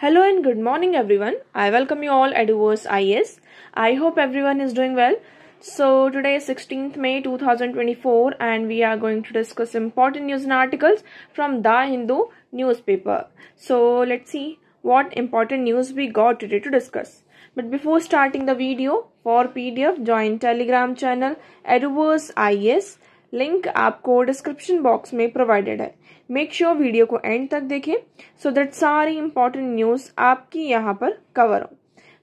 Hello and good morning everyone. I welcome you all at Adverse IS. I hope everyone is doing well. So today is 16th May 2024 and we are going to discuss important news and articles from The Hindu newspaper. So let's see what important news we got today to discuss. But before starting the video, for PDF join telegram channel Adverse IS link आपको description box में provided है make sure sure video को end तक देखें so so that सारी important news आपकी यहाँ पर कवर हो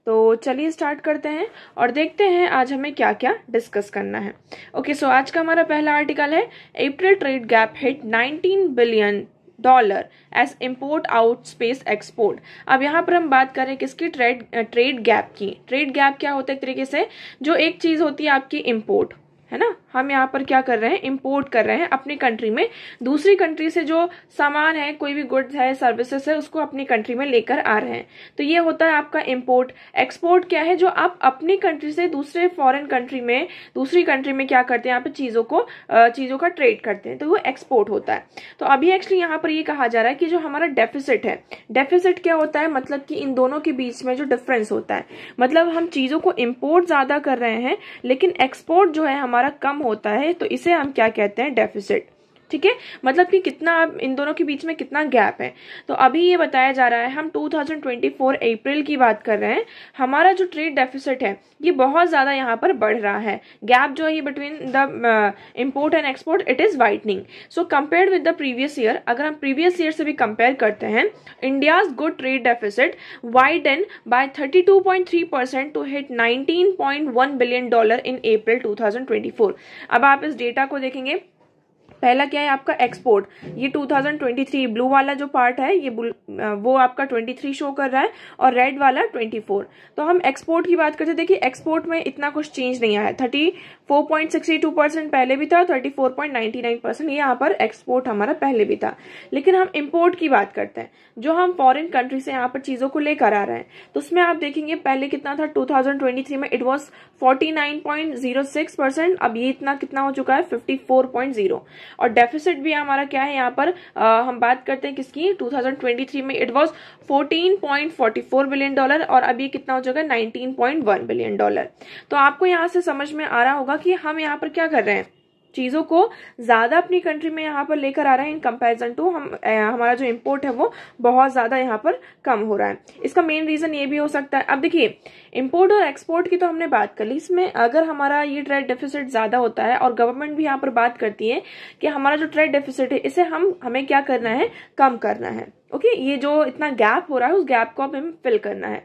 तो चलिए स्टार्ट करते हैं और देखते हैं आज हमें क्या क्या डिस्कस करना है ओके okay, सो so आज का हमारा पहला आर्टिकल है April trade gap hit 19 billion dollar as import outpaces export अब यहाँ पर हम बात करें किसकी ट्रेड ट्रेड गैप की ट्रेड गैप क्या होता है एक तरीके से जो एक चीज़ होती है आपकी इम्पोर्ट है ना हम यहाँ पर क्या कर रहे हैं इम्पोर्ट कर रहे हैं अपनी कंट्री में दूसरी कंट्री से जो सामान है कोई भी गुड्स है सर्विसेस है उसको अपनी कंट्री में लेकर आ रहे हैं तो ये होता है आपका इम्पोर्ट एक्सपोर्ट क्या है जो आप अपनी कंट्री से दूसरे फॉरेन कंट्री में दूसरी कंट्री में क्या करते हैं यहाँ पर चीज़ों को चीज़ों का ट्रेड करते हैं तो वो एक्सपोर्ट होता है तो अभी एक्चुअली यहाँ पर ये कहा जा रहा है कि जो हमारा डेफिसिट है डेफिसिट क्या होता है मतलब कि इन दोनों के बीच में जो डिफरेंस होता है मतलब हम चीज़ों को इम्पोर्ट ज़्यादा कर रहे हैं लेकिन एक्सपोर्ट जो है हमारा कम होता है तो इसे हम क्या कहते हैं डेफिसिट ठीक है मतलब कि कितना अब इन दोनों के बीच में कितना गैप है तो अभी ये बताया जा रहा है हम 2024 अप्रैल की बात कर रहे हैं हमारा जो ट्रेड डेफिसिट है ये बहुत ज़्यादा यहाँ पर बढ़ रहा है गैप जो है ये between the import and export it is widening so compare with the previous year अगर हम प्रीवियस ईयर से भी कंपेयर करते हैं India's good trade deficit widen by 32.3 to hit nineteen billion dollar in April two अब आप इस data को देखेंगे पहला क्या है आपका एक्सपोर्ट ये 2023 ब्लू वाला जो पार्ट है ये वो आपका 23 शो कर रहा है और रेड वाला 24 तो हम एक्सपोर्ट की बात करते हैं देखिए एक्सपोर्ट में इतना कुछ चेंज नहीं आया थर्टी 4.62 परसेंट पहले भी था और 34.99 परसेंट यहाँ पर एक्सपोर्ट हमारा पहले भी था लेकिन हम इम्पोर्ट की बात करते हैं जो हम फॉरेन कंट्री से यहाँ पर चीज़ों को लेकर आ रहे हैं तो उसमें आप देखेंगे पहले कितना था 2023 में इट वॉज 49.06 परसेंट अब ये इतना कितना हो चुका है 54.0 और डेफिसिट भी हमारा क्या है यहाँ पर आ, हम बात करते हैं किसकी टू में it was fourteen billion dollar और अब ये कितना हो चुका है नाइनटीन बिलियन डॉलर तो आपको यहाँ से समझ में आ रहा होगा होगा कि हम यहाँ पर क्या कर रहे हैं चीज़ों को ज़्यादा अपनी कंट्री में यहाँ पर लेकर आ रहे हैं इन कंपैरिजन टू हम हमारा जो इम्पोर्ट है वो बहुत ज़्यादा यहाँ पर कम हो रहा है इसका मेन रीज़न ये भी हो सकता है अब देखिए इम्पोर्ट और एक्सपोर्ट की तो हमने बात कर ली इसमें अगर हमारा ये ट्रेड डेफिसिट ज्यादा होता है और गवर्नमेंट भी यहाँ पर बात करती है कि हमारा जो ट्रेड डेफिसिट है इसे हम हमें क्या करना है कम करना है ओके ये जो इतना गैप हो रहा है उस गैप को हमें फिल करना है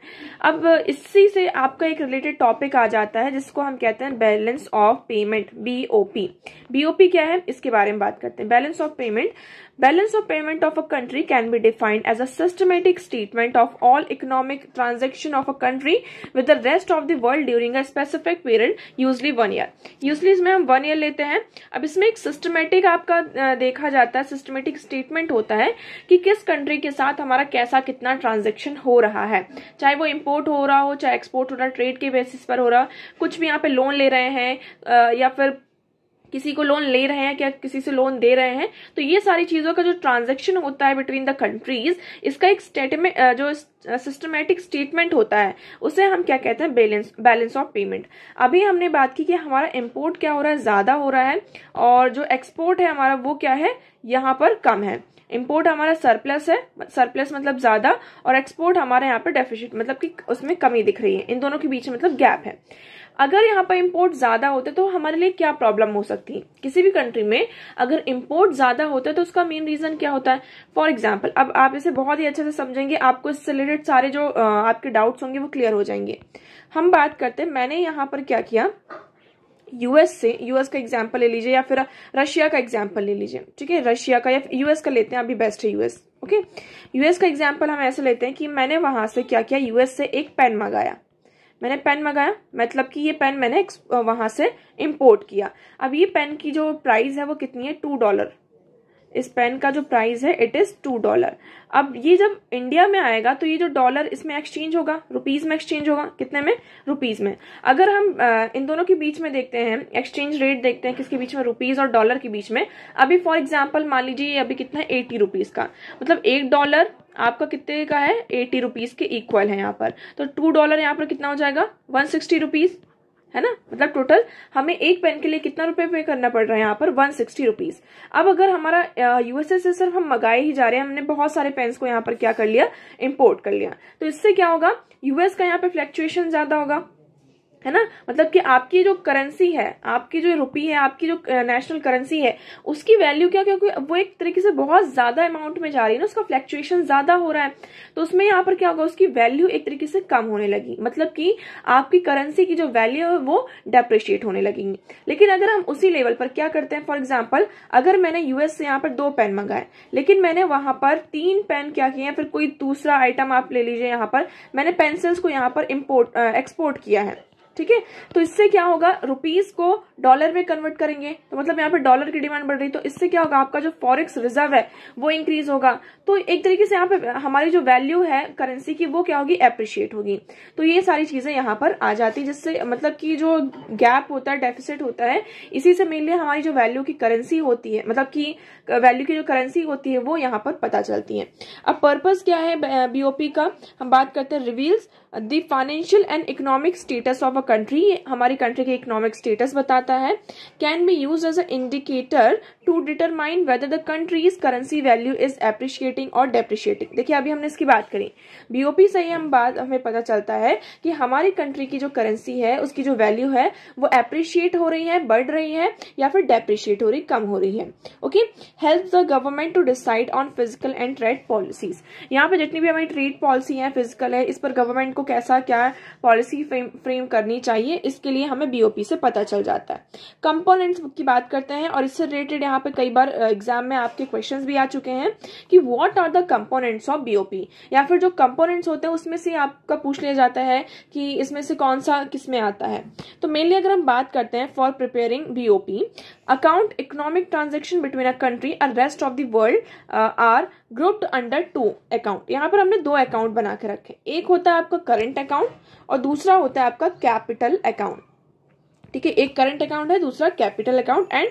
अब इसी से आपका एक रिलेटेड टॉपिक आ जाता है जिसको हम कहते हैं balance of payment BOP BOP क्या है इसके बारे में बात करते हैं balance of payment balance of payment of a country can be defined as a systematic statement of all economic transaction of a country with the rest of the world during a specific period usually one year usually इसमें हम one year लेते हैं अब इसमें एक systematic आपका देखा जाता है सिस्टमेटिक स्टेटमेंट होता है कि किस कंट्री के साथ हमारा कैसा कितना ट्रांजेक्शन हो रहा है चाहे वो इम्पोर्ट हो रहा हो चाहे एक्सपोर्ट हो रहा ट्रेड के बेसिस पर हो रहा कुछ भी यहाँ पे लोन ले रहे हैं या फिर किसी को लोन ले रहे हैं क्या किसी से लोन दे रहे हैं तो ये सारी चीज़ों का जो ट्रांजेक्शन होता है बिटवीन द कंट्रीज इसका एक स्टेटमेंट जो सिस्टमेटिक स्टेटमेंट होता है उसे हम क्या कहते हैं बैलेंस बैलेंस ऑफ पेमेंट अभी हमने बात की कि हमारा इम्पोर्ट क्या हो रहा है ज़्यादा हो रहा है और जो एक्सपोर्ट है हमारा वो क्या है यहाँ पर कम है इम्पोर्ट हमारा सरप्लस है सरप्लस मतलब ज़्यादा और एक्सपोर्ट हमारे यहाँ पर डेफिशिट मतलब कि उसमें कमी दिख रही है इन दोनों के बीच मतलब गैप है अगर यहाँ पर इम्पोर्ट ज्यादा होते तो हमारे लिए क्या प्रॉब्लम हो सकती है किसी भी कंट्री में अगर इम्पोर्ट ज्यादा होता है तो उसका मेन रीजन क्या होता है फॉर एग्जाम्पल अब आप इसे बहुत ही अच्छे से समझेंगे आपको इससे रिलेटेड सारे जो आपके डाउट्स होंगे वो क्लियर हो जाएंगे हम बात करते हैं मैंने यहाँ पर क्या किया यूएस से यूएस का एग्जाम्पल ले लीजिए या फिर रशिया का एग्जाम्पल ले लीजिए ठीक है रशिया का या यूएस का लेते हैं अभी बेस्ट है यूएस ओके यूएस का एग्जाम्पल हम ऐसे लेते हैं कि मैंने वहां से क्या किया यूएस से एक पेन मंगाया मैंने पेन मंगाया मतलब कि ये पेन मैंने वहाँ से इम्पोर्ट किया अब ये पेन की जो प्राइस है वो कितनी है टू डॉलर इस पेन का जो प्राइस है इट इज टू डॉलर अब ये जब इंडिया में आएगा तो ये जो डॉलर इसमें एक्सचेंज होगा रुपीज में एक्सचेंज होगा कितने में रुपीज में अगर हम इन दोनों के बीच में देखते हैं एक्सचेंज रेट देखते हैं किसके बीच में रुपीज और डॉलर के बीच में अभी फॉर एग्जाम्पल मान लीजिए अभी कितना है एटी रुपीज का मतलब एक डॉलर आपका कितने का है एटी रुपीज के इक्वल है यहाँ पर तो टू डॉलर यहाँ पर कितना हो जाएगा वन सिक्सटी रुपीज है ना मतलब टोटल हमें एक पेन के लिए कितना रुपए पे करना पड़ रहा है यहाँ पर वन सिक्सटी रुपीज अब अगर हमारा यूएसए से सिर्फ हम मंगाए ही जा रहे हैं हमने बहुत सारे पेन्स को यहाँ पर क्या कर लिया इम्पोर्ट कर लिया तो इससे क्या होगा यूएस का यहाँ पे फ्लैक्चुएशन ज्यादा होगा है ना मतलब कि आपकी जो करेंसी है आपकी जो रुपी है आपकी जो नेशनल करेंसी है उसकी वैल्यू क्या क्योंकि वो एक तरीके से बहुत ज्यादा अमाउंट में जा रही है ना उसका फ्लैक्चुएशन ज्यादा हो रहा है तो उसमें यहाँ पर क्या होगा उसकी वैल्यू एक तरीके से कम होने लगी मतलब कि आपकी करेंसी की जो वैल्यू है वो डेप्रिशिएट होने लगेंगी लेकिन अगर हम उसी लेवल पर क्या करते हैं फॉर एग्जाम्पल अगर मैंने यूएस से यहाँ पर दो पेन मंगाए लेकिन मैंने वहां पर तीन पेन क्या किए फिर कोई दूसरा आइटम आप ले लीजिए यहाँ पर मैंने पेंसिल्स को यहाँ पर इम्पोर्ट एक्सपोर्ट किया है ठीक है तो इससे क्या होगा रुपीज को डॉलर में कन्वर्ट करेंगे तो मतलब यहाँ पे डॉलर की डिमांड बढ़ रही तो इससे क्या होगा आपका जो फॉरेक्स रिजर्व है वो इंक्रीज होगा तो एक तरीके से यहाँ पे हमारी जो वैल्यू है करेंसी की वो क्या होगी अप्रिशिएट होगी तो ये सारी चीजें यहाँ पर आ जाती है जिससे मतलब की जो गैप होता है डेफिसिट होता है इसी से मेनली हमारी जो वैल्यू की करेंसी होती है मतलब की वैल्यू की जो करेंसी होती है वो यहाँ पर पता चलती है अब पर्पज क्या है बीओपी का हम बात करते हैं reveals the financial and economic status of a country हमारी कंट्री के इकोनॉमिक स्टेटस बताता है can be use as a indicator to determine whether the country's currency value is appreciating और डेप्रिशिएटिंग देखिए अभी हमने इसकी बात करी बीओपी से ही हम बात हमें पता चलता है कि हमारी कंट्री की जो करेंसी है उसकी जो वैल्यू है वो एप्रिशिएट हो रही है बढ़ रही है या फिर डेप्रिशिएट हो रही कम हो रही है okay help the government to decide on physical and trade policies यहाँ पे जितनी भी हमारी ट्रेड पॉलिसी है फिजिकल है इस पर गवर्नमेंट को कैसा क्या पॉलिसी फ्रेम करनी होनी चाहिए इसके लिए हमें बीओपी से पता चल जाता है कंपोनेंट्स की बात करते हैं और इससे रिलेटेड यहाँ पे कई बार एग्जाम में आपके क्वेश्चंस भी आ चुके हैं कि what are the components of BOP या फिर जो कंपोनेंट्स होते हैं उसमें से आपका पूछ लिया जाता है कि इसमें से कौन सा किसमें आता है तो मेनली अगर हम बात करते हैं for preparing BOP account economic transaction between a country and rest of the world are grouped under two account यहाँ पर हमने दो अकाउंट बना के रखे एक होता है आपका करंट अकाउंट और दूसरा होता है आपका कैपिटल अकाउंट ठीक है एक करंट अकाउंट है दूसरा capital account and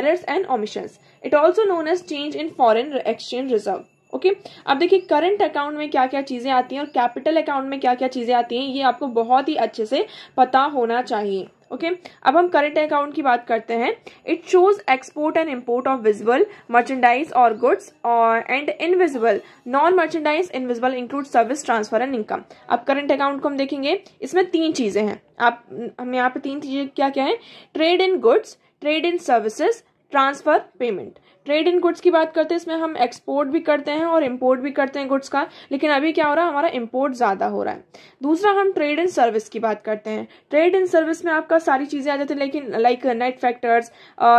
errors and omissions it also known as change in foreign exchange reserve okay अब देखिए करंट अकाउंट में क्या क्या चीजें आती हैं और कैपिटल अकाउंट में क्या क्या चीजें आती हैं ये आपको बहुत ही अच्छे से पता होना चाहिए ओके okay? अब हम करंट अकाउंट की बात करते हैं it shows export and import of visible merchandise और गुड्स और and invisible non merchandise invisible include service transfer and income अब करंट अकाउंट को हम देखेंगे इसमें तीन चीजें हैं आप हम यहाँ पे तीन चीजें क्या क्या है trade in goods trade in services transfer payment trade in goods की बात करते हैं इसमें हम एक्सपोर्ट भी करते हैं और इम्पोर्ट भी करते हैं गुड्स का लेकिन अभी क्या हो रहा है हमारा इम्पोर्ट ज़्यादा हो रहा है दूसरा हम ट्रेड इन सर्विस की बात करते हैं ट्रेड इन सर्विस में आपका सारी चीज़ें आ जाती है लेकिन like net factors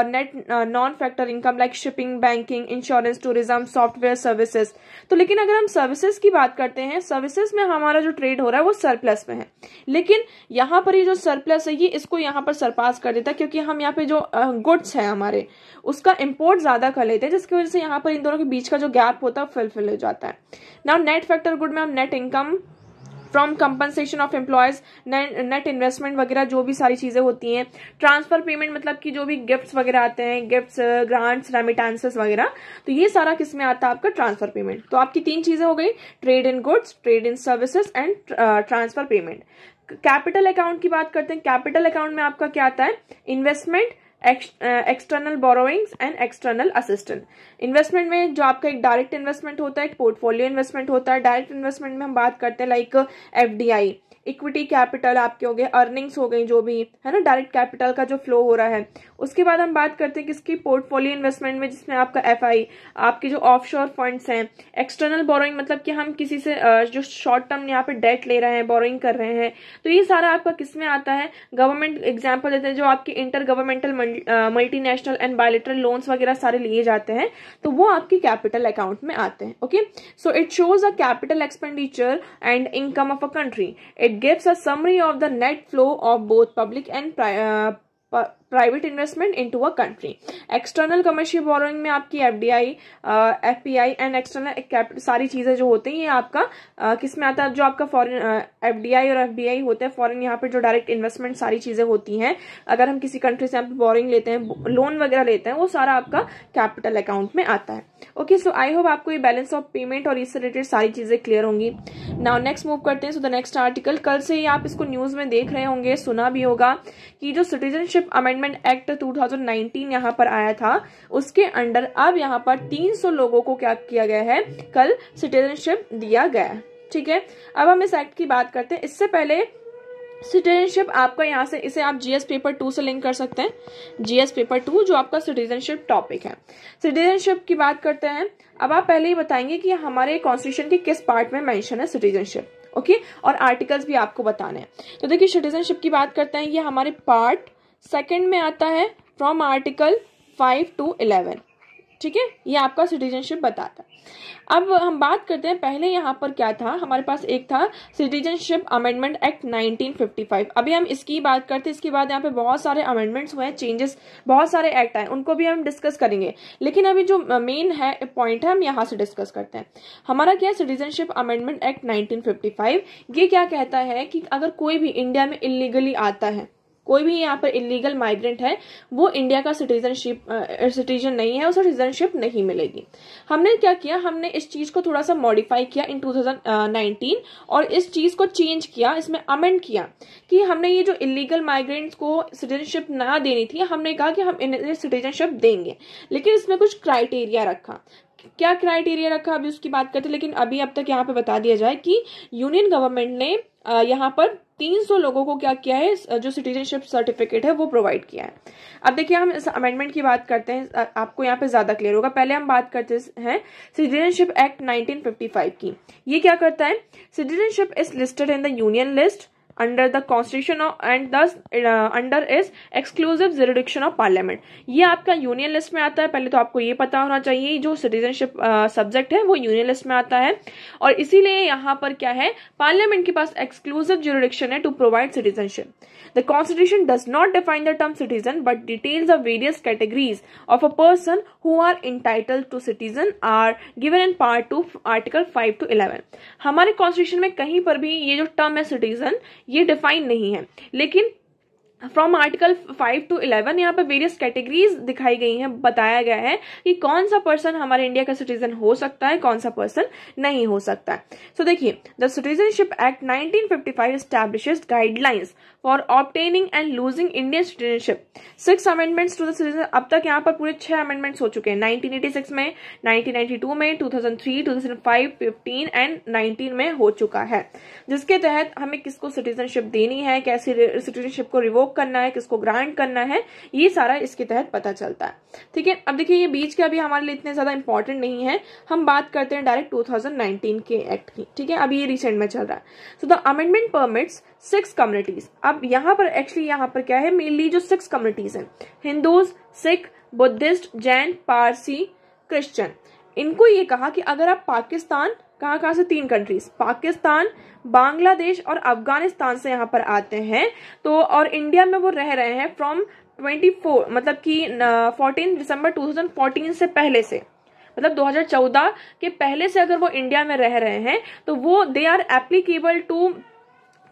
net non factor income like shipping banking insurance tourism software services तो लेकिन अगर हम सर्विसेज की बात करते हैं सर्विसेज में हमारा जो ट्रेड हो रहा है वो सरप्लस में है लेकिन यहाँ पर ये जो सरप्लस है ये इसको यहाँ पर सरपास कर देता है क्योंकि हम यहाँ पे जो गुड्स uh, है हमारे उसका इम्पोर्ट ज़्यादा कर लेते हैं जिसकी वजह से यहाँ पर इन दोनों के बीच का जो गैप होता है फुलफिल हो जाता है नाउ नेट फैक्टर गुड में हम net income from compensation of employees net investment वगैरह जो भी सारी चीज़ें होती हैं ट्रांसफर पेमेंट मतलब कि जो भी गिफ्ट वगैरह आते हैं गिफ्ट ग्रांट्स रेमिटेंसेस वगैरह तो ये सारा किसमें आता है आपका ट्रांसफर पेमेंट तो आपकी तीन चीज़ें हो गई trade in goods trade in services and transfer payment capital account की बात करते हैं कैपिटल अकाउंट में आपका क्या आता है investment external borrowings and external assistant investment में जो आपका एक डायरेक्ट इन्वेस्टमेंट होता है एक पोर्टफोलियो इन्वेस्टमेंट होता है डायरेक्ट इन्वेस्टमेंट में हम बात करते हैं like F D I equity capital आपके हो गए अर्निंग्स हो गई जो भी है ना डायरेक्ट कैपिटल का जो फ्लो हो रहा है उसके बाद हम बात करते हैं किसकी पोर्टफोलियो इन्वेस्टमेंट में जिसमें आपका एफ आपके जो ऑफ फंड्स हैं एक्सटर्नल बोरोइंग मतलब कि हम किसी से जो शॉर्ट टर्म यहाँ पे डेट ले रहे हैं बोरोइंग कर रहे हैं तो ये सारा आपका किसमें आता है गवर्नमेंट एग्जाम्पल देते हैं जो आपके inter governmental multinational and bilateral loans वगैरह सारे लिए जाते हैं तो वो आपके कैपिटल अकाउंट में आते हैं okay so it shows a capital expenditure and income of a country it gives a summary of the net flow of both public and private investment into a country external commercial borrowing में आपकी FDI FPI and external सारी चीजें जो होती हैं ये आपका uh, किसमें आता है जो आपका फॉरेन एफडीआई uh, और एफबीआई होते हैं फॉरन यहाँ पर जो डायरेक्ट इन्वेस्टमेंट सारी चीजें होती हैं अगर हम किसी कंट्री से आप बोरिंग लेते हैं लोन वगैरह लेते हैं वो सारा आपका कैपिटल अकाउंट में आता है ओके सो आई होप आपको ये बैलेंस ऑफ पेमेंट और इससे रिलेटेड सारी चीजें क्लियर होंगी नाउ नेक्स्ट मूव करते हैं सो द नेक्स्ट आर्टिकल कल से ही आप इसको न्यूज में देख रहे होंगे सुना भी होगा कि जो सिटीजनशिप अमेंडमेंट एमेंडमेंट एक्ट 2019 यहाँ पर आया था उसके अंडर अब यहाँ पर 300 लोगों को क्या किया गया है कल सिटीजनशिप दिया गया ठीक है अब हम इस एक्ट की बात करते हैं इससे पहले सिटीजनशिप आपका यहाँ से इसे आप जीएस पेपर टू से लिंक कर सकते हैं जीएस पेपर टू जो आपका सिटीजनशिप टॉपिक है सिटीजनशिप की बात करते हैं अब आप पहले ही बताएंगे कि हमारे कॉन्स्टिट्यूशन के किस पार्ट में मेंशन है सिटीजनशिप ओके और आर्टिकल्स भी आपको बताने हैं तो देखिए सिटीजनशिप की बात करते हैं ये हमारे पार्ट सेकंड में आता है from article five to eleven ठीक है ये आपका सिटीजनशिप बताता अब हम बात करते हैं पहले यहाँ पर क्या था हमारे पास एक था सिटीजनशिप अमेंडमेंट एक्ट 1955 अभी हम इसकी बात करते हैं इसके बाद यहाँ पे बहुत सारे अमेंडमेंट्स हुए हैं चेंजेस बहुत सारे एक्ट आए उनको भी हम डिस्कस करेंगे लेकिन अभी जो मेन है पॉइंट है हम यहाँ से डिस्कस करते हैं हमारा क्या है सिटीजनशिप अमेंडमेंट एक्ट नाइनटीन ये क्या कहता है कि अगर कोई भी इंडिया में इलीगली आता है कोई भी यहाँ पर इलीगल माइग्रेंट है वो इंडिया का सिटीजनशिप सिटीजन नहीं है उसे सिटीजनशिप नहीं मिलेगी हमने क्या किया हमने इस चीज़ को थोड़ा सा मॉडिफाई किया इन 2019 और इस चीज़ को चेंज किया इसमें अमेंड किया कि हमने ये जो इलीगल माइग्रेंट्स को सिटीजनशिप ना देनी थी हमने कहा कि हम इन्हें सिटीजनशिप देंगे लेकिन इसमें कुछ क्राइटेरिया रखा क्या क्राइटेरिया रखा अभी उसकी बात करते लेकिन अभी अब तक यहाँ पे बता दिया जाए कि यूनियन गवर्नमेंट ने यहाँ पर 300 लोगों को क्या किया है जो सिटीजनशिप सर्टिफिकेट है वो प्रोवाइड किया है अब देखिए हम इस अमेंडमेंट की बात करते हैं आपको यहाँ पे ज्यादा क्लियर होगा पहले हम बात करते हैं सिटीजनशिप एक्ट 1955 की ये क्या करता है citizenship is listed in the union list under the constitution and दस under is exclusive jurisdiction of parliament ये आपका यूनियन लिस्ट में आता है पहले तो आपको ये पता होना चाहिए जो सिटीजनशिप सब्जेक्ट uh, है वो यूनियन लिस्ट में आता है और इसीलिए यहाँ पर क्या है पार्लियामेंट के पास एक्सक्लूसिव जुरिडिक्शन है to provide citizenship The Constitution does not define the term citizen but details of various categories of a person who are entitled to citizen are given in part 2 article 5 to 11. हमारे constitution में कहीं पर भी ये जो term है citizen ये define नहीं है लेकिन from article five to eleven यहाँ पर वेरियस कैटेगरीज दिखाई गई हैं बताया गया है कि कौन सा पर्सन हमारे इंडिया का सिटीजन हो सकता है कौन सा पर्सन नहीं हो सकता है सो देखिए the citizenship act 1955 establish guidelines for obtaining and losing Indian citizenship six amendments to the citizen अब तक यहाँ पर पूरे छह अमेंडमेंट्स हो चुके हैं नाइनटीन सिक्स में नाइनटीन टू में two two thousand three thousand five fifteen and nineteen में हो चुका है जिसके तहत हमें किसको सिटीजनशिप देनी है कैसी सिटीजनशिप को रिवोक रिवोक करना है किसको ग्रांट करना है ये सारा इसके तहत पता चलता है ठीक है अब देखिए ये बीच के अभी हमारे लिए इतने ज्यादा इंपॉर्टेंट नहीं है हम बात करते हैं डायरेक्ट 2019 के एक्ट की ठीक है अभी ये रिसेंट में चल रहा है so the amendment permits six communities अब यहाँ पर एक्चुअली यहाँ पर क्या है मेनली जो सिक्स कम्युनिटीज हैं हिंदूज सिख बुद्धिस्ट जैन पारसी क्रिश्चियन इनको ये कहा कि अगर आप पाकिस्तान कहाँ कहाँ से तीन कंट्रीज पाकिस्तान बांग्लादेश और अफगानिस्तान से यहाँ पर आते हैं तो और इंडिया में वो रह रहे हैं फ्रॉम 24 मतलब कि 14 दिसंबर 2014 से पहले से मतलब 2014 के पहले से अगर वो इंडिया में रह रहे हैं तो वो दे आर एप्लीकेबल टू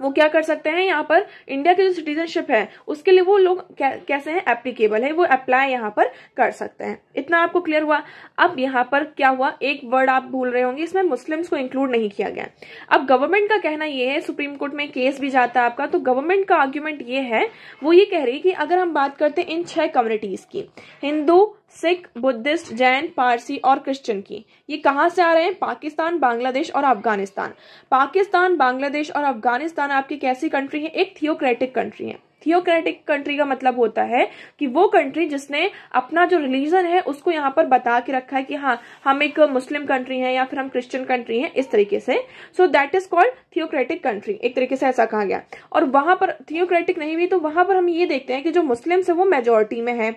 वो क्या कर सकते हैं यहाँ पर इंडिया की जो सिटीजनशिप है उसके लिए वो लोग कैसे हैं एप्लीकेबल है वो अप्लाई यहाँ पर कर सकते हैं इतना आपको क्लियर हुआ अब यहाँ पर क्या हुआ एक वर्ड आप भूल रहे होंगे इसमें मुस्लिम्स को इंक्लूड नहीं किया गया अब गवर्नमेंट का कहना यह है सुप्रीम कोर्ट में केस भी जाता है आपका तो गवर्नमेंट का आर्ग्यूमेंट ये है वो ये कह रही है कि अगर हम बात करते हैं इन छह कम्युनिटीज की हिंदू सिख बुद्धिस्ट जैन पारसी और क्रिश्चियन की ये कहाँ से आ रहे हैं पाकिस्तान बांग्लादेश और अफगानिस्तान पाकिस्तान बांग्लादेश और अफगानिस्तान आपकी कैसी कंट्री है एक थियोक्रेटिक कंट्री है थियोक्रेटिक कंट्री का मतलब होता है कि वो कंट्री जिसने अपना जो रिलीजन है उसको यहाँ पर बता के रखा है कि हाँ हम एक मुस्लिम कंट्री है या फिर हम क्रिश्चियन कंट्री है इस तरीके से so that is called theocratic country एक तरीके से ऐसा कहा गया और वहां पर थियोक्रेटिक नहीं हुई तो वहां पर हम ये देखते हैं कि जो मुस्लिम्स है वो मेजोरिटी में है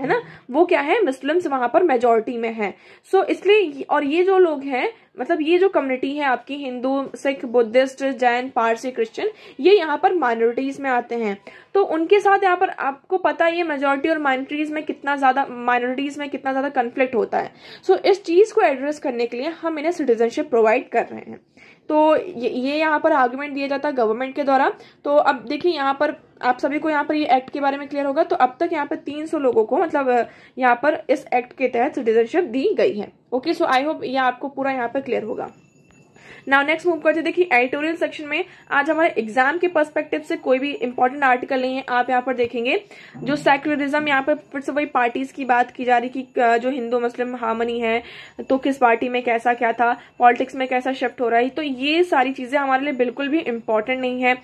है ना वो क्या है मुस्लिम्स वहां पर मेजोरिटी में है सो so, इसलिए और ये जो लोग हैं मतलब ये जो कम्युनिटी है आपकी हिंदू सिख बुद्धिस्ट जैन पारसी क्रिश्चियन ये यहाँ पर माइनॉरिटीज में आते हैं तो उनके साथ यहाँ पर आपको पता ही है मेजोरिटी और माइनॉरिटीज में कितना ज़्यादा माइनॉरिटीज में कितना ज़्यादा कन्फ्लिक्ट होता है सो so, इस चीज़ को एड्रेस करने के लिए हम इन्हें सिटीजनशिप प्रोवाइड कर रहे हैं तो ये यहाँ पर आर्ग्यूमेंट दिया जाता है गवर्नमेंट के द्वारा तो अब देखिए यहाँ पर आप सभी को यहाँ पर ये एक्ट के बारे में क्लियर होगा तो अब तक यहाँ पर 300 लोगों को मतलब यहाँ पर इस एक्ट के तहत सिटीजनशिप दी गई है ओके सो आई होप ये आपको पूरा यहाँ पर क्लियर होगा नाउ नेक्स्ट मूव करते देखिए एडिटोरियल सेक्शन में आज हमारे एग्जाम के पर्सपेक्टिव से कोई भी इंपॉर्टेंट आर्टिकल नहीं है आप यहाँ पर देखेंगे जो सेक्युलरिज्म यहाँ पर फिर से वही पार्टीज की बात की जा रही कि जो हिंदू मुस्लिम हार्मनी है तो किस पार्टी में कैसा क्या था पॉलिटिक्स में कैसा शिफ्ट हो रहा है तो ये सारी चीजें हमारे लिए बिल्कुल भी इम्पोर्टेंट नहीं है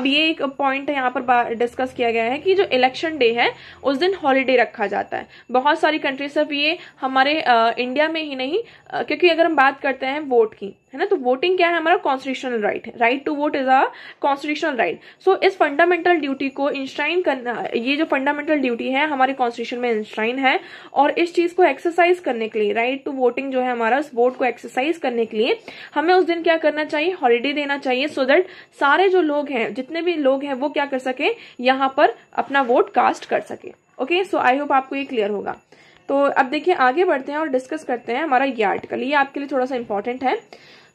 अब ये एक पॉइंट यहाँ पर डिस्कस किया गया है कि जो इलेक्शन डे है उस दिन हॉलीडे रखा जाता है बहुत सारी कंट्री सिर्फ ये हमारे आ, इंडिया में ही नहीं आ, क्योंकि अगर हम बात करते हैं वोट की है ना तो वोटिंग वोटिंग क्या है हमारा constitutional right right to vote is a constitutional right so इस फंडामेंटल ड्यूटी को इंस्ट्राइन करना ये जो फंडामेंटल ड्यूटी है हमारे कॉन्स्टिट्यूशन में इंस्ट्राइन है और इस चीज को एक्सरसाइज करने के लिए राइट टू वोटिंग जो है हमारा उस वोट को एक्सरसाइज करने के लिए हमें उस दिन क्या करना चाहिए हॉलीडे देना चाहिए सो so दैट सारे जो लोग हैं जितने भी लोग हैं वो क्या कर सके यहाँ पर अपना वोट कास्ट कर सके ओके सो आई होप आपको ये क्लियर होगा तो अब देखिए आगे बढ़ते हैं और डिस्कस करते हैं हमारा ये आर्टिकल ये आपके लिए थोड़ा सा इंपॉर्टेंट है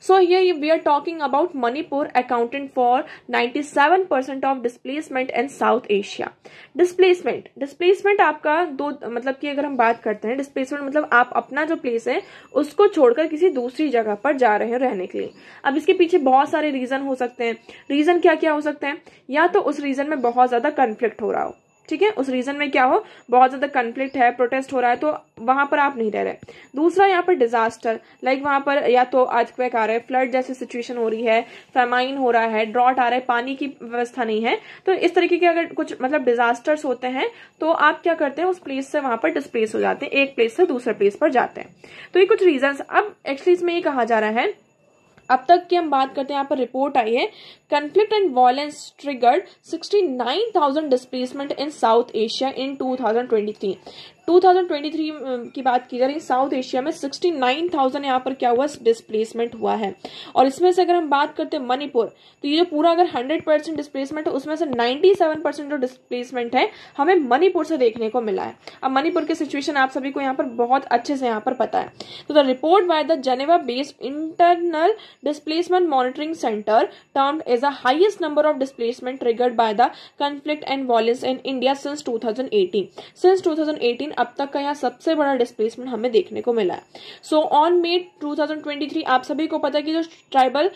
सो ये we are talking about talking accountant for ninety seven percent of displacement in South Asia displacement Displacement आपका दो मतलब कि अगर हम बात करते हैं डिस्प्लेसमेंट मतलब आप अपना जो प्लेस है उसको छोड़कर किसी दूसरी जगह पर जा रहे हैं रहने के लिए अब इसके पीछे बहुत सारे रीजन हो सकते हैं रीजन क्या क्या हो सकते हैं या तो उस रीजन में बहुत ज्यादा कंफ्लिक्ट हो रहा हो ठीक है उस रीजन में क्या हो बहुत ज्यादा कंफ्लिक्ट है प्रोटेस्ट हो रहा है तो वहां पर आप नहीं रह रहे दूसरा यहाँ पर डिजास्टर लाइक वहां पर या तो अर्थक्वेक आ रहा है फ्लड जैसी सिचुएशन हो रही है फेमाइन हो रहा है ड्रॉट आ रहा है पानी की व्यवस्था नहीं है तो इस तरीके के अगर कुछ मतलब डिजास्टर्स होते हैं तो आप क्या करते हैं उस प्लेस से वहां पर डिस्प्लेस हो जाते हैं एक प्लेस से दूसरे प्लेस पर जाते हैं तो ये कुछ रीजन अब एक्चुअली इसमें ये कहा जा रहा है अब तक की हम बात करते हैं यहाँ पर रिपोर्ट आई है conflict and violence triggered 69,000 displacement in South Asia in 2023 2023 की बात की जा रही साउथ एशिया में 69,000 यहाँ पर क्या हुआ डिस्प्लेसमेंट हुआ है और इसमें से अगर हम बात करते हैं मणिपुर तो ये जो पूरा अगर 100 परसेंट डिस्प्लेसमेंट है उसमें से 97 परसेंट जो डिस्प्लेसमेंट है हमें मणिपुर से देखने को मिला है अब मणिपुर की सिचुएशन आप सभी को यहाँ पर बहुत अच्छे से यहाँ पर पता है तो the report by the Geneva based internal displacement monitoring centre term as the highest number of displacement triggered by the conflict and violence in India since two since 2018 अब तक का यहाँ सबसे बड़ा डिस्प्लेसमेंट हमें देखने को मिला है सो ऑन मे 2023 आप सभी को पता है कि जो ट्राइबल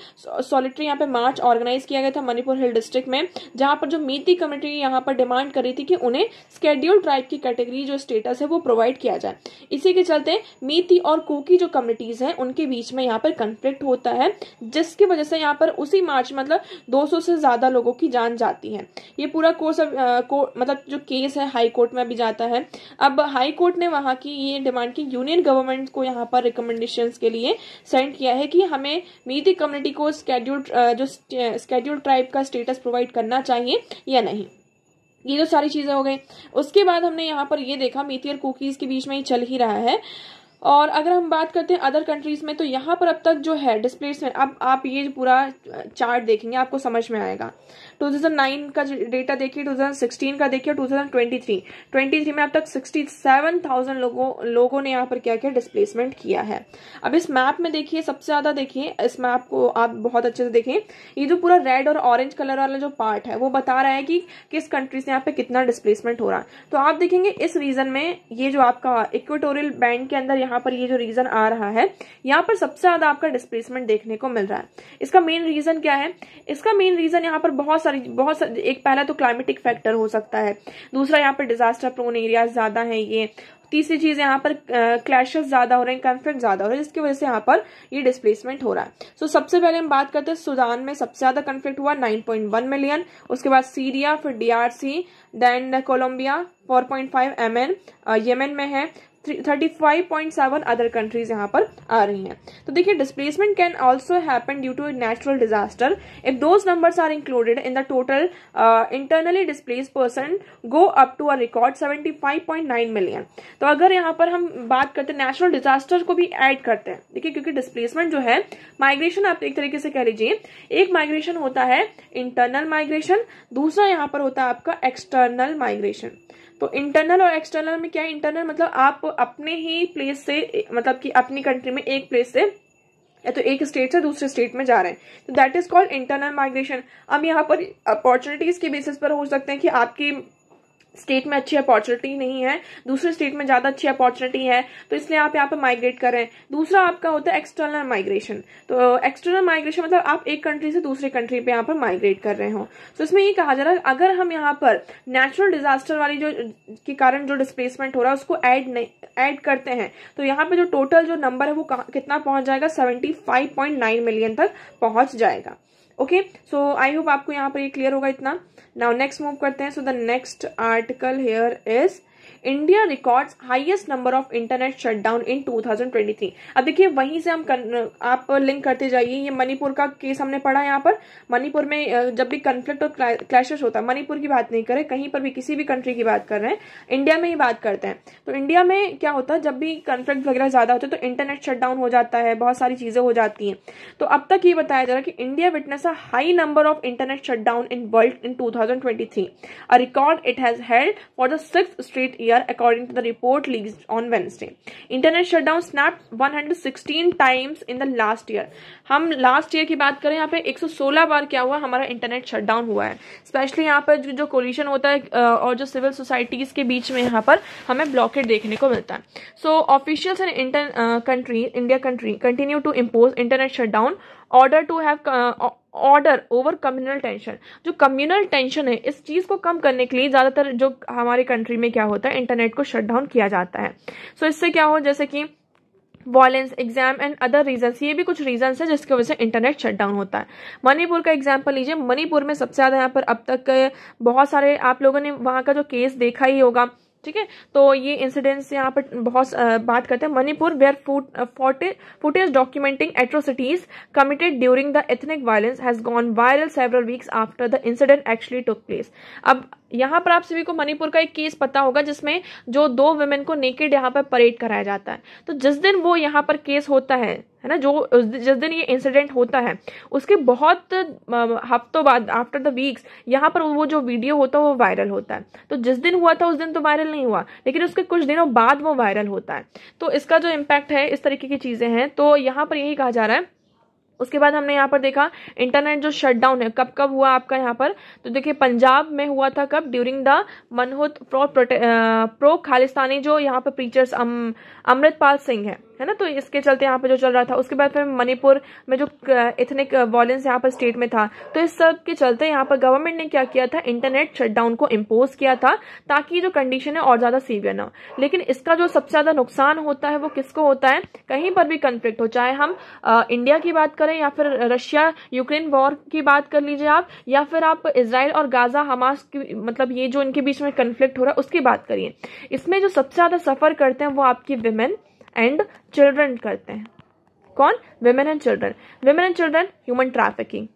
सॉलिटरी यहाँ पे मार्च ऑर्गेनाइज किया गया था मणिपुर हिल डिस्ट्रिक्ट में जहां पर जो मीती कमेटी यहाँ पर डिमांड कर रही थी कि उन्हें स्केड्यूल ट्राइब की कैटेगरी जो स्टेटस है वो प्रोवाइड किया जाए इसी के चलते मीती और कोकी जो कम्युनिटीज हैं उनके बीच में यहाँ पर कंफ्लिक्ट होता है जिसकी वजह से यहाँ पर उसी मार्च मतलब 200 से ज्यादा लोगों की जान जाती है ये पूरा कोर्स को, मतलब जो केस है हाई कोर्ट में भी जाता है अब हाई कोर्ट ने वहां की ये डिमांड की यूनियन गवर्नमेंट को यहाँ पर रिकमेंडेशन के लिए सेंड किया है कि हमें मीति कम्युनिटी को स्केड्यूल जो स्केड्यूल्ड ट्राइब का स्टेटस प्रोवाइड करना चाहिए या नहीं ये तो सारी चीजें हो गई उसके बाद हमने यहाँ पर ये देखा मेथी और कुकीज के बीच में ही चल ही रहा है और अगर हम बात करते हैं अदर कंट्रीज में तो यहाँ पर अब तक जो है डिस्प्लेसमेंट अब आप ये पूरा चार्ट देखेंगे आपको समझ में आएगा 2009 का डेटा देखिए 2016 का देखिए 2023 23 में अब तक 67,000 लोगों लोगों ने यहाँ पर क्या किया डिस्प्लेसमेंट किया है अब इस मैप में देखिए सबसे ज़्यादा देखिए इस मैप को आप बहुत अच्छे से देखें ये जो पूरा रेड और ऑरेंज कलर वाला जो पार्ट है वो बता रहा है कि किस कंट्री से यहाँ पे कितना डिस्प्लेसमेंट हो रहा है तो आप देखेंगे इस रीजन में ये जो आपका इक्वेटोरियल बैंड के अंदर यहाँ पर ये जो रीजन आ रहा है यहाँ पर सबसे ज्यादा आपका डिस्प्लेसमेंट देखने को मिल रहा है इसका मेन रीजन क्या है इसका मेन रीजन यहाँ पर बहुत सारी बहुत सारी एक पहला तो क्लाइमेटिक फैक्टर हो सकता है दूसरा यहाँ पर डिजास्टर प्रोन एरिया ज्यादा है ये तीसरी चीज यहाँ पर क्लैशेस ज्यादा हो रहे हैं कन्फ्लिक्ट ज्यादा हो रहे हैं जिसकी वजह से यहाँ पर ये डिस्प्लेसमेंट हो रहा है सो so, सबसे पहले हम बात करते हैं सुदान में सबसे ज्यादा कन्फ्लिक्ट हुआ 9.1 मिलियन उसके बाद सीरिया फिर DRC then Colombia 4.5 MN Yemen में है thirty five point seven other countries यहाँ पर आ रही हैं तो देखिए displacement can also happen due to natural disaster if those number are included in the total internally displace person go up to a record seventy five point nine million तो अगर यहाँ पर हम बात करते हैं नेचुरल डिजास्टर को भी ऐड करते हैं देखिए क्योंकि डिस्प्लेसमेंट जो है माइग्रेशन आप एक तरीके से कह लीजिए एक माइग्रेशन होता है इंटरनल माइग्रेशन दूसरा यहाँ पर होता है आपका एक्सटर्नल माइग्रेशन तो इंटरनल और एक्सटर्नल में क्या है इंटरनल मतलब आप अपने ही प्लेस से मतलब कि अपनी कंट्री में एक प्लेस से या तो एक स्टेट से दूसरे स्टेट में जा रहे हैं तो that is called internal migration अब यहाँ पर अपॉर्चुनिटीज के बेसिस पर हो सकते हैं कि आपकी स्टेट में अच्छी अपॉर्चुनिटी नहीं है दूसरे स्टेट में ज़्यादा अच्छी अपॉर्चुनिटी है तो इसलिए आप यहाँ पर माइग्रेट कर रहे हैं दूसरा आपका होता है एक्सटर्नल माइग्रेशन तो एक्सटर्नल माइग्रेशन मतलब आप एक कंट्री से दूसरे कंट्री पे यहाँ पर माइग्रेट कर रहे हो तो इसमें ये कहा जा रहा है अगर हम यहाँ पर नेचुरल डिजास्टर वाली जो के कारण जो डिस्प्लेसमेंट हो रहा है उसको एड नहीं एड करते हैं तो यहाँ पर जो टोटल जो नंबर है वो कितना पहुंच जाएगा सेवेंटी मिलियन तक पहुंच जाएगा ओके सो आई होप आपको यहाँ पर ये क्लियर होगा इतना नाउ नेक्स्ट मूव करते हैं so the next article here is India records highest number of internet shutdown in 2023 अब देखिए वहीं से हम कर, आप लिंक करते जाइए ये मणिपुर का केस हमने पढ़ा यहाँ पर मणिपुर में जब भी कंफ्लिक्ट और क्लैशेस होता है मणिपुर की बात नहीं करें कहीं पर भी किसी भी कंट्री की बात कर रहे हैं इंडिया में ही बात करते हैं तो इंडिया में क्या होता है जब भी कंफ्लिक्ट वगैरह ज्यादा होते तो इंटरनेट शटडाउन हो जाता है बहुत सारी चीजें हो जाती हैं तो अब तक ये बताया जा रहा है कि India witness a high number of internet shutdown in world in three a record it has held for the sixth straight year year, according to the report released on Wednesday. Internet shutdown snapped 116 times in the last year. हम last year की बात करें यहाँ पे 116 बार क्या हुआ हमारा internet shutdown हुआ है स्पेशली यहाँ पर जो कोलिशन होता है और जो सिविल सोसाइटीज़ के बीच में यहाँ पर हमें ब्लॉकेट देखने को मिलता है so officials in country India country continue to impose internet shutdown order to have order over communal tension जो कम्युनल टेंशन है इस चीज़ को कम करने के लिए ज़्यादातर जो हमारे कंट्री में क्या होता है इंटरनेट को शट डाउन किया जाता है सो so, इससे क्या हो जैसे कि violence exam and other reasons ये भी कुछ रीजन्स है जिसकी वजह से इंटरनेट शट डाउन होता है मणिपुर का एग्जाम्पल लीजिए मणिपुर में सबसे ज़्यादा यहाँ पर अब तक बहुत सारे आप लोगों ने वहाँ का जो केस देखा ही होगा ठीक है तो ये इंसिडेंट्स यहाँ पर बहुत बात करते हैं Manipur where footage documenting atrocities committed during the ethnic violence has gone viral several weeks after the incident actually took place अब यहाँ पर आप सभी को मणिपुर का एक केस पता होगा जिसमें जो दो वुमेन को नेकेड यहाँ पर परेड कराया जाता है तो जिस दिन वो यहाँ पर केस होता है है ना जो जिस दिन ये इंसिडेंट होता है उसके बहुत हफ्तों बाद आफ्टर द वीक्स यहाँ पर वो जो वीडियो होता है वो वायरल होता है तो जिस दिन हुआ था उस दिन तो वायरल नहीं हुआ लेकिन उसके कुछ दिनों बाद वो वायरल होता है तो इसका जो इम्पैक्ट है इस तरीके की चीज़ें हैं तो यहाँ पर यही कहा जा रहा है उसके बाद हमने यहाँ पर देखा इंटरनेट जो शटडाउन है कब कब हुआ आपका यहाँ पर तो देखिए पंजाब में हुआ था कब ड्यूरिंग द मनहोत प्रो प्रो खालिस्तानी जो यहाँ पर प्रीचर्स अम, अमृतपाल सिंह है है ना तो इसके चलते यहाँ पर जो चल रहा था उसके बाद फिर मणिपुर में जो इथनिक वॉलेंस यहाँ पर स्टेट में था तो इस सब के चलते यहाँ पर गवर्नमेंट ने क्या किया था इंटरनेट शटडाउन को इम्पोज किया था ताकि जो कंडीशन है और ज़्यादा सीवियर ना हो लेकिन इसका जो सबसे ज़्यादा नुकसान होता है वो किसको होता है कहीं पर भी कंफ्लिक्ट हो चाहे हम इंडिया की बात कर करें या फिर रशिया यूक्रेन वॉर की बात कर लीजिए आप या फिर आप इसराइल और गाजा हमास की मतलब ये जो इनके बीच में कन्फ्लिक्ट हो रहा है उसकी बात करिए इसमें जो सबसे ज़्यादा सफ़र करते हैं वो आपकी विमेन एंड चिल्ड्रन करते हैं कौन women and children women and children human trafficking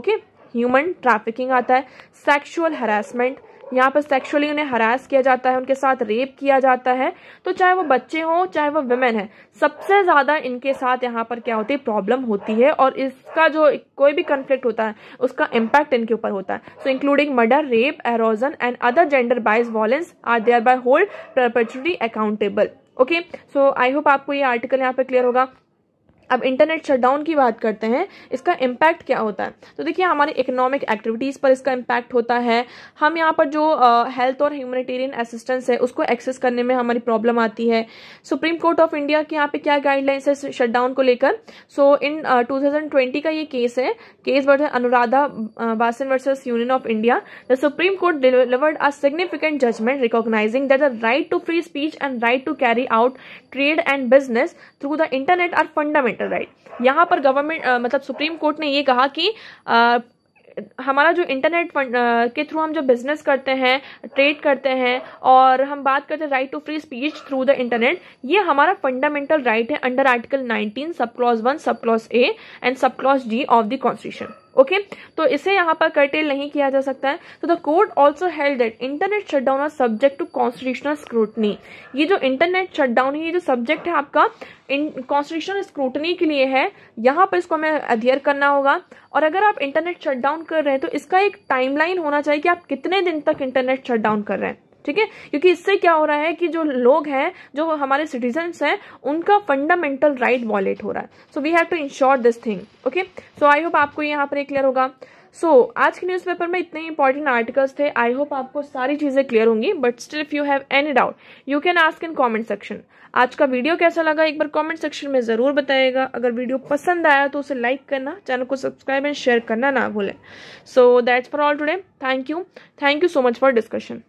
okay human trafficking आता है सेक्शुअल हरासमेंट यहाँ पर सेक्सुअली उन्हें हरास किया जाता है उनके साथ रेप किया जाता है तो चाहे वो बच्चे हों चाहे वो वुमेन है सबसे ज़्यादा इनके साथ यहाँ पर क्या होती है प्रॉब्लम होती है और इसका जो कोई भी कन्फ्लिक्ट होता है उसका इम्पैक्ट इनके ऊपर होता है so including murder rape erosion and other gender bias violence are thereby hold perpetually accountable okay so I hope आपको ये आर्टिकल यहाँ पर क्लियर होगा अब इंटरनेट शटडाउन की बात करते हैं इसका इम्पैक्ट क्या होता है तो देखिए हमारे इकोनॉमिक एक्टिविटीज़ पर इसका इम्पैक्ट होता है हम यहाँ पर जो हेल्थ और ह्यूमनिटेरियन असिस्टेंस है उसको एक्सेस करने में हमारी प्रॉब्लम आती है सुप्रीम कोर्ट ऑफ इंडिया के यहाँ पे क्या गाइडलाइंस है शटडाउन को लेकर सो इन टू का ये केस है case word Anuradha Bhasin versus union of India the supreme court delivered a significant judgement recognising that the right to free speech and right to carry out trade and business through the internet are fundament fundamental right यहाँ पर government मतलब supreme court ने ये कहा कि आ, हमारा जो internet के थ्रू हम जो बिजनेस करते हैं ट्रेड करते हैं और हम बात करते हैं right to free speech through the internet ये हमारा फंडामेंटल राइट है under article 19 sub clause one sub clause A and sub clause D of the constitution okay तो इसे यहाँ पर कर्टेल नहीं किया जा सकता है तो the court also held that internet shutdown are subject to constitutional scrutiny ये जो इंटरनेट शटडाउन है ये जो सब्जेक्ट है आपका कॉन्स्टिट्यूशनल स्क्रूटनी के लिए है यहाँ पर इसको हमें अध्ययर करना होगा और अगर आप इंटरनेट शटडाउन कर रहे हैं तो इसका एक टाइमलाइन होना चाहिए कि आप कितने दिन तक इंटरनेट शटडाउन कर रहे हैं ठीक है क्योंकि इससे क्या हो रहा है कि जो लोग हैं जो हमारे सिटीजन हैं उनका फंडामेंटल राइट वॉलेट हो रहा है so we have to ensure this thing okay so I hope आपको यहाँ पर क्लियर होगा सो so, आज के न्यूज़पेपर में इतने इंपॉर्टेंट आर्टिकल्स थे आई होप आपको सारी चीज़ें क्लियर होंगी but still if you have any doubt you can ask in comment section आज का वीडियो कैसा लगा एक बार कमेंट सेक्शन में ज़रूर बताएगा अगर वीडियो पसंद आया तो उसे लाइक करना चैनल को सब्सक्राइब एंड शेयर करना ना भूलें so that's for all today thank you thank you so much for discussion